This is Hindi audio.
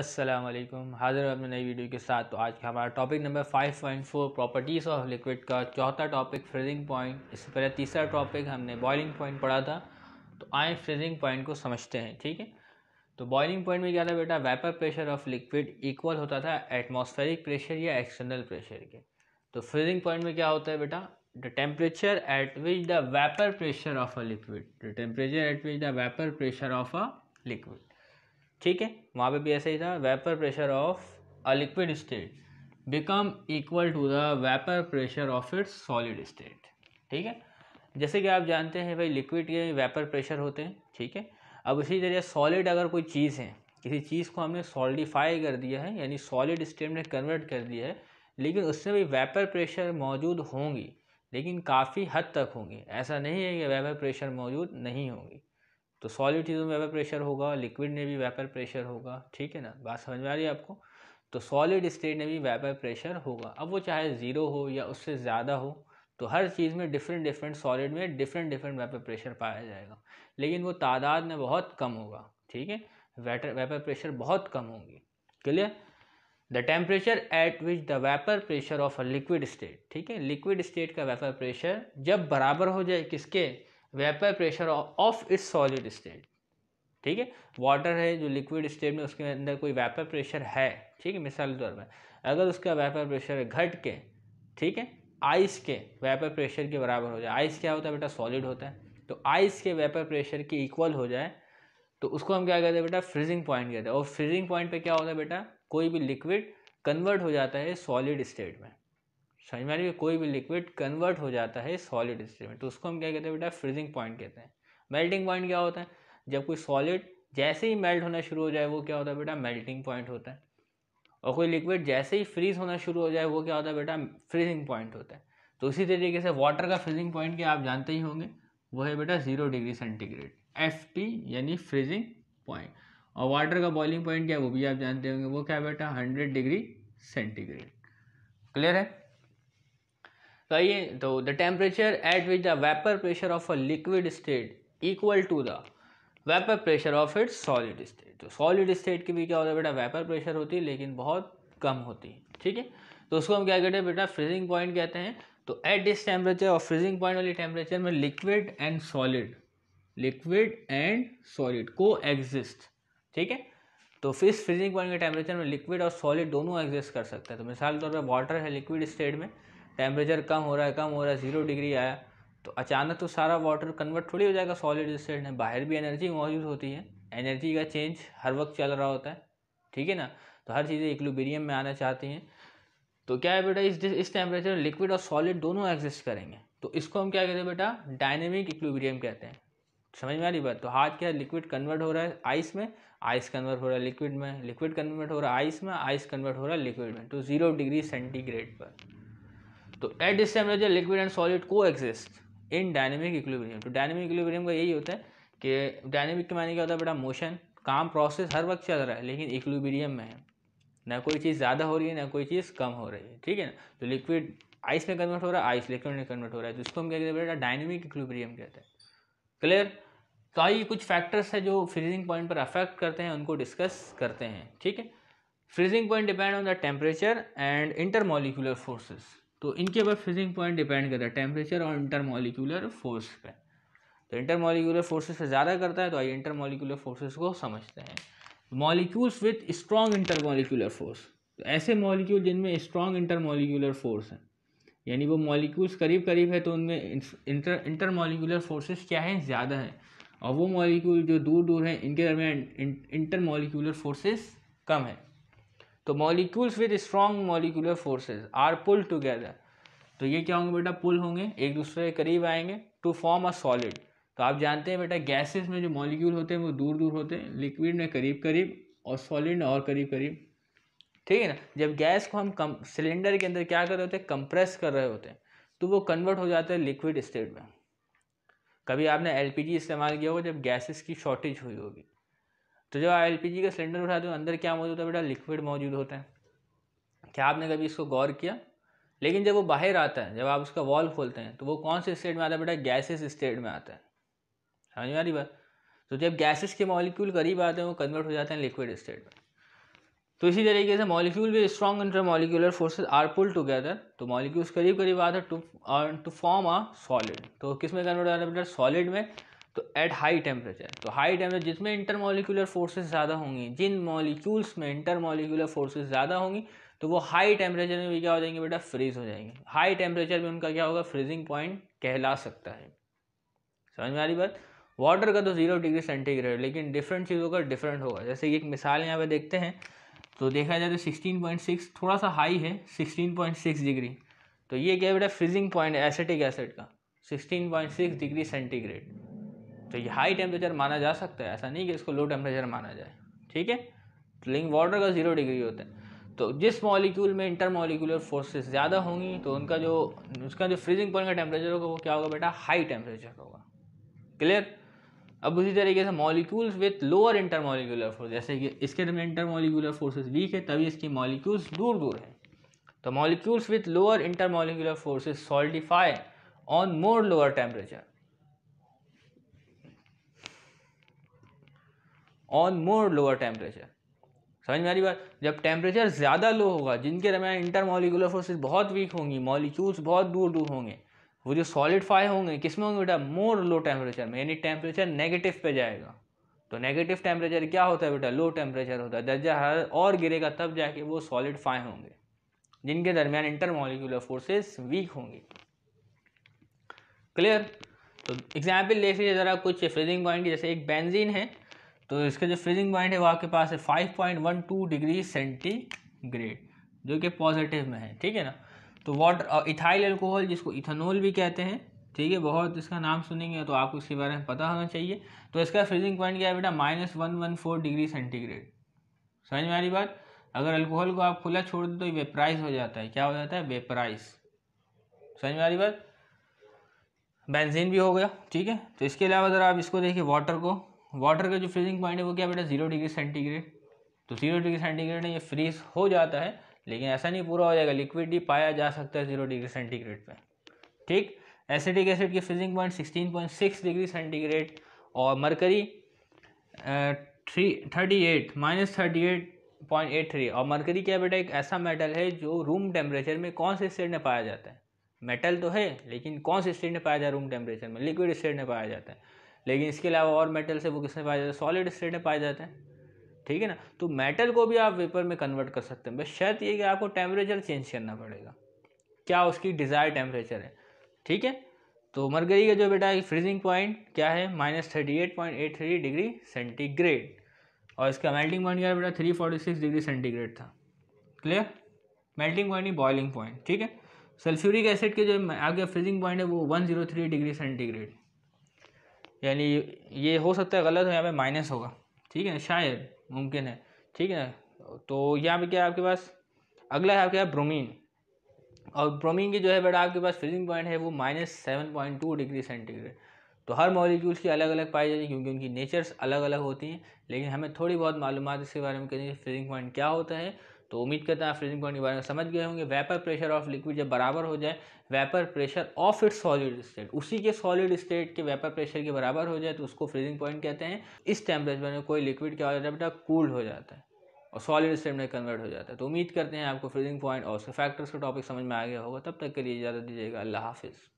असलम हाजिर अपने नई वीडियो के साथ तो आज का हमारा topic number 5.4 properties of liquid का चौथा टॉपिक फ्रीजिंग पॉइंट इससे पहले तीसरा टॉपिक हमने बॉइलिंग पॉइंट पढ़ा था तो आए फ्रीजिंग पॉइंट को समझते हैं ठीक है तो बॉइलिंग पॉइंट में क्या था बेटा vapour pressure of liquid equal होता था एटमोस्फेरिक प्रेशर या एक्सटर्नल प्रेशर के तो फ्रीजिंग पॉइंट में क्या होता है बेटा the temperature at which the vapour pressure of a liquid the temperature at which the vapour pressure of a liquid ठीक है वहाँ पे भी ऐसा ही था vapour pressure of a liquid state become equal to the vapour pressure of its solid state ठीक है जैसे कि आप जानते हैं भाई लिक्विड के वेपर प्रेशर होते हैं ठीक है अब उसी तरह सॉलिड अगर कोई चीज़ है किसी चीज़ को हमने सॉलिडिफाई कर दिया है यानी सॉलिड स्टेट में कन्वर्ट कर दिया है लेकिन उससे भी वेपर प्रेशर मौजूद होंगी लेकिन काफ़ी हद तक होंगी ऐसा नहीं है कि वेपर प्रेशर मौजूद नहीं होंगी तो सॉलिड चीज़ों में वेपर प्रेशर होगा लिक्विड में भी वेपर प्रेशर होगा ठीक है ना बात समझ में आ रही है आपको तो सॉलिड स्टेट में भी वेपर प्रेशर होगा अब वो चाहे ज़ीरो हो या उससे ज़्यादा हो तो हर चीज़ में डिफरेंट डिफरेंट सॉलिड में डिफरेंट डिफरेंट वेपर प्रेशर पाया जाएगा लेकिन वो तादाद में बहुत कम होगा ठीक है वेटर वेपर प्रेशर बहुत कम होगी clear the temperature at which the vapour pressure of a liquid state ठीक है लिक्विड स्टेट का वेपर प्रेशर जब बराबर हो जाए किसके vapour pressure of its solid state ठीक है वाटर है जो लिक्विड स्टेट में उसके अंदर कोई वेपर प्रेशर है ठीक है मिसाल के तौर पर अगर उसका वेपर प्रेशर घट के ठीक है आइस के वेपर प्रेशर के बराबर हो जाए आइस क्या होता है बेटा सॉलिड होता है तो आइस के वेपर प्रेशर के इक्वल हो जाए तो उसको हम क्या कहते हैं बेटा फ्रीजिंग पॉइंट कहते हैं और फ्रीजिंग पॉइंट पे क्या होता है बेटा कोई भी लिक्विड कन्वर्ट हो जाता है सॉलिड स्टेट में समझ में आ रही है कोई भी लिक्विड कन्वर्ट हो जाता है सॉलिड स्टेट में तो उसको हम क्या कहते हैं बेटा फ्रीजिंग पॉइंट कहते हैं मेल्टिंग पॉइंट क्या होता है जब कोई सॉलिड जैसे ही मेल्ट होना शुरू हो जाए वो क्या होता है बेटा मेल्टिंग पॉइंट होता है और कोई लिक्विड जैसे ही फ्रीज होना शुरू हो जाए वो क्या होता है बेटा फ्रीजिंग पॉइंट होता है तो उसी तरीके से वाटर का फ्रीजिंग पॉइंट क्या आप जानते ही होंगे वो है बेटा zero degree centigrade F P यानी फ्रीजिंग पॉइंट और वाटर का बॉइलिंग पॉइंट क्या है वो भी आप जानते होंगे वो क्या है बेटा हंड्रेड डिग्री सेंटीग्रेड क्लियर है कहिए तो the temperature at which the vapour pressure of a liquid state equal to the vapour pressure of its solid state तो सॉलिड स्टेट की भी क्या होता है बेटा वेपर प्रेशर होती है लेकिन बहुत कम होती है ठीक है तो उसको हम क्या कहते हैं बेटा फ्रीजिंग पॉइंट कहते हैं तो एट दिस टेम्परेचर और फ्रीजिंग पॉइंट वाली टेम्परेचर में liquid and solid liquid and solid को एग्जिस्ट ठीक है तो इस फ्रीजिंग पॉइंट के टेम्परेचर में लिक्विड और सॉलिड दोनों एग्जिस्ट कर सकते हैं तो मिसाल के तौर पर वाटर है लिक्विड स्टेट में टेम्परेचर कम हो रहा है कम हो रहा है ज़ीरो डिग्री आया तो अचानक तो सारा वाटर कन्वर्ट थोड़ी हो जाएगा सॉलिड स्टेट में बाहर भी एनर्जी मौजूद होती है एनर्जी का चेंज हर वक्त चल रहा होता है ठीक है ना तो हर चीज़ें इक्लूबेरियम में आना चाहती हैं तो क्या है बेटा इस इस टेम्परेचर में लिक्विड और सॉलिड दोनों एग्जिस्ट करेंगे तो इसको हम क्या कहते हैं बेटा डायनेमिक इक्लुबेरियम कहते हैं समझ में आ रही बात तो हाथ क्या लिक्विड कन्वर्ट हो रहा है आइस में आइस कन्वर्ट हो रहा है लिक्विड में लिक्विड कन्वर्ट हो रहा है आइस में आइस कन्वर्ट हो रहा है लिक्विड में तो ज़ीरो डिग्री सेंटीग्रेड पर तो at this temperature liquid and solid को एग्जिस्ट इन डायनेमिक इक्विलिब्रियम तो डायनेमिक इक्विलिब्रियम का यही होता है कि डायनेमिक के मायने क्या होता है बेटा मोशन काम प्रोसेस हर वक्त चल रहा है लेकिन इक्विलिब्रियम में है ना कोई चीज़ ज़्यादा हो रही है ना कोई चीज़ कम हो रही है ठीक है ना तो लिक्विड आइस में कन्वर्ट हो रहा है आइस लिक्विड में कन्वर्ट हो रहा है तो इसको हम क्या कहते हैं बेटा डायनेमिक इक्विलिब्रियम कहते हैं क्लियर तो आइए कुछ फैक्टर्स है जो फ्रीजिंग पॉइंट पर अफेक्ट करते हैं उनको डिस्कस करते हैं ठीक है freezing point depend on the temperature and intermolecular forces तो इनके ऊपर फिजिंग पॉइंट डिपेंड करता है टेम्परेचर और इंटरमोलिकुलर फोर्स पे तो इंटरमोलिकुलर फोर्सेस से ज़्यादा करता है तो आइए इंटरमोलिकुलर फोर्सेस को समझते हैं molecules with strong intermolecular force तो ऐसे मॉलिक्यूल जिनमें स्ट्रॉन्ग इंटरमोलिकुलर फोर्स है यानी वो मॉलिक्यूल्स करीब करीब है तो उनमें इंटर मोलिकुलर फोर्सेस क्या हैं ज़्यादा हैं और वो मॉलिक्यूल जो दूर दूर हैं इनके दरमियान मोलिकुलर फोर्सेस कम हैं तो molecules with strong molecular forces are pull together तो ये क्या होंगे बेटा पुल होंगे एक दूसरे के करीब आएंगे टू फॉर्म अ सॉलिड तो आप जानते हैं बेटा गैसेस में जो मॉलिक्यूल होते हैं वो दूर दूर होते हैं लिक्विड में करीब करीब और सॉलिड में और करीब करीब ठीक है ना जब गैस को हम कम सिलेंडर के अंदर क्या कर रहे होते हैं कंप्रेस कर रहे होते हैं तो वो कन्वर्ट हो जाता है लिक्विड स्टेट में कभी आपने एल इस्तेमाल किया होगा जब गैसेस की शॉर्टेज हुई होगी तो जब एल पी जी का सिलेंडर उठाते हो अंदर क्या मौजूद होता है बेटा लिक्विड मौजूद होता है क्या आपने कभी इसको गौर किया लेकिन जब वो बाहर आता है जब आप उसका वॉल्व खोलते हैं तो वो कौन से स्टेट में आता है बेटा गैसेस स्टेट में आता है समझ में आ रही बात तो जब गैसेस के मॉलिक्यूल करीब आते हैं वो कन्वर्ट हो जाते हैं लिक्विड स्टेट में तो इसी तरीके से मॉलिक्यूल भी strong inter intermolecular forces are pull together तो मॉलिक्यूल्स करीब करीब आते हैं to to form a solid तो किस में कन्वर्ट हो जाता है बेटा सॉलिड में तो एट हाई टेम्परेचर तो हाई टेम्परेचर जिसमें इंटरमोलिकुलर फोर्सेस ज़्यादा होंगी जिन मॉलिक्यूल्स में इंटरमोलिकुलर फोर्सेस ज़्यादा होंगी तो वो हाई टेम्परेचर में भी क्या हो जाएंगे बेटा फ्रीज हो जाएंगे हाई टेम्परेचर में उनका क्या होगा फ्रीजिंग पॉइंट कहला सकता है समझ में आ रही बात वाटर का तो जीरो डिग्री सेंटीग्रेड लेकिन डिफरेंट चीज़ों का डिफरेंट होगा जैसे कि एक मिसाल यहाँ पे देखते हैं तो देखा जाए तो सिक्सटीन पॉइंट सिक्स थोड़ा सा हाई है सिक्सटीन पॉइंट सिक्स डिग्री तो ये क्या बेटा फ्रीजिंग पॉइंट एसिटिक एसिड का sixteen point six degree centigrade तो ये हाई टेम्परेचर माना जा सकता है ऐसा नहीं कि इसको लो टेम्परेचर माना जाए ठीक है तो लिंग वाटर का ज़ीरो डिग्री होता है तो जिस मॉलिक्यूल में इंटर मॉलिक्यूलर फोर्सेस ज़्यादा होंगी तो उनका जो उसका जो फ्रीजिंग पॉइंट का टेम्परेचर होगा वो क्या होगा बेटा हाई टेम्परेचर होगा क्लियर अब उसी तरीके से molecules with lower intermolecular force जैसे कि इसके अंदर इंटर मॉलिक्यूलर फोर्सेज वीक है तभी इसकी मॉलिक्यूल्स दूर दूर हैं तो molecules with lower intermolecular forces solidify on more lower temperature on more lower temperature समझ में आ रही बात जब टेम्परेचर ज़्यादा लो होगा जिनके दरमियान इंटर मॉलिकुलर फोर्सेज बहुत वीक होंगी मॉलिक्यूल्स बहुत दूर दूर होंगे वो जो सॉलिड फाई होंगे किस में होंगे बेटा मोर लो टेम्परेचर में यानी टेम्परेचर नेगेटिव पे जाएगा तो नेगेटिव टेम्परेचर क्या होता है बेटा लो टेम्परेचर होता है दर्जा हर और गिरेगा तब जाके वो सॉलिड फाई होंगे जिनके दरमियान इंटर मॉलिकुलर फोर्सेस वीक होंगे क्लियर तो एग्जाम्पल देख लीजिए ज़रा कुछ फ्रीजिंग पॉइंट जैसे एक बेंजीन है तो इसका जो फ्रीजिंग पॉइंट है वो आपके पास है five point one two degree centigrade जो कि पॉजिटिव में है ठीक है ना तो वाटर और इथाइल अल्कोहल जिसको इथेनॉल भी कहते हैं ठीक है बहुत इसका नाम सुनेंगे तो आपको इसके बारे में पता होना चाहिए तो इसका फ्रीजिंग पॉइंट क्या है बेटा minus one one four degree centigrade समझ में आ रही बात अगर अल्कोहल को आप खुला छोड़ दो तो वेपराइज हो जाता है क्या हो जाता है वेपराइज समझ में आ रही बात बेंजीन भी हो गया ठीक है तो इसके अलावा अगर आप इसको देखिए वाटर को वाटर का जो फ्रीजिंग पॉइंट है वो क्या बेटा जीरो डिग्री सेंटीग्रेड तो जीरो डिग्री सेंटीग्रेड में ये फ्रीज हो जाता है लेकिन ऐसा नहीं पूरा हो जाएगा लिक्विड भी पाया जा सकता है जीरो डिग्री सेंटीग्रेड पे ठीक एसिडिक एसिड की freezing point sixteen point six degree centigrade और mercury three thirty eight minus thirty eight point eight three और मरकरी क्या बेटा एक ऐसा मेटल है जो रूम टेम्परेचर में कौन से स्टेट में पाया जाता है मेटल तो है लेकिन कौन से स्टेट में पाया जाता है रूम टेम्परेचर में लिक्विड स्टेट में पाया जाता है लेकिन इसके अलावा और मेटल से वो किसमें पाए जाते हैं सॉलिड स्टेट में पाए जाते हैं ठीक है ना तो मेटल को भी आप वेपर में कन्वर्ट कर सकते हैं बस शर्त ये कि आपको टेम्परेचर चेंज करना पड़ेगा क्या उसकी डिज़ायर टेम्परेचर है ठीक है तो मरगरी का जो बेटा फ्रीजिंग पॉइंट क्या है minus thirty eight point eight three degree centigrade और इसका मेल्टिंग पॉइंट क्या है बेटा three forty six degree centigrade था क्लियर मेल्टिंग पॉइंट ही बॉइलिंग पॉइंट ठीक है सल्फ्यूरिक एसिड के जो आगे फ्रीजिंग पॉइंट है वो one zero three degree centigrade यानी ये हो सकता है गलत हो यहाँ पे माइनस होगा ठीक है शायद मुमकिन है ठीक है तो यहाँ पे क्या है आपके पास अगला है आपके पास ब्रोमीन और ब्रोमीन की जो है बेटा आपके पास फ्रीजिंग पॉइंट है वो minus seven point two degree centigrade तो हर मॉलिक्यूल्स की अलग अलग पाई जाती है क्योंकि उनकी नेचर्स अलग अलग होती हैं लेकिन हमें थोड़ी बहुत मालूम इसके बारे में करेंगे फ्रीजिंग पॉइंट क्या होता है तो उम्मीद करते हैं आप फ्रीजिंग पॉइंट के बारे में समझ गए होंगे वेपर प्रेशर ऑफ लिक्विड जब बराबर हो जाए vapour pressure of its solid state उसी के सॉलिड स्टेट के वेपर प्रेशर के बराबर हो जाए तो उसको फ्रीजिंग पॉइंट कहते हैं इस टेम्परेचर में कोई लिक्विड क्या हो जाता है बेटा कूल हो जाता है और सॉलिड स्टेट में कन्वर्ट हो जाता है तो उम्मीद करते हैं आपको फ्रीजिंग पॉइंट और उसके फैक्टर्स का टॉपिक समझ में आ गया होगा तब तक के लिए इजाज़त दीजिएगा अल्लाह हाफिज़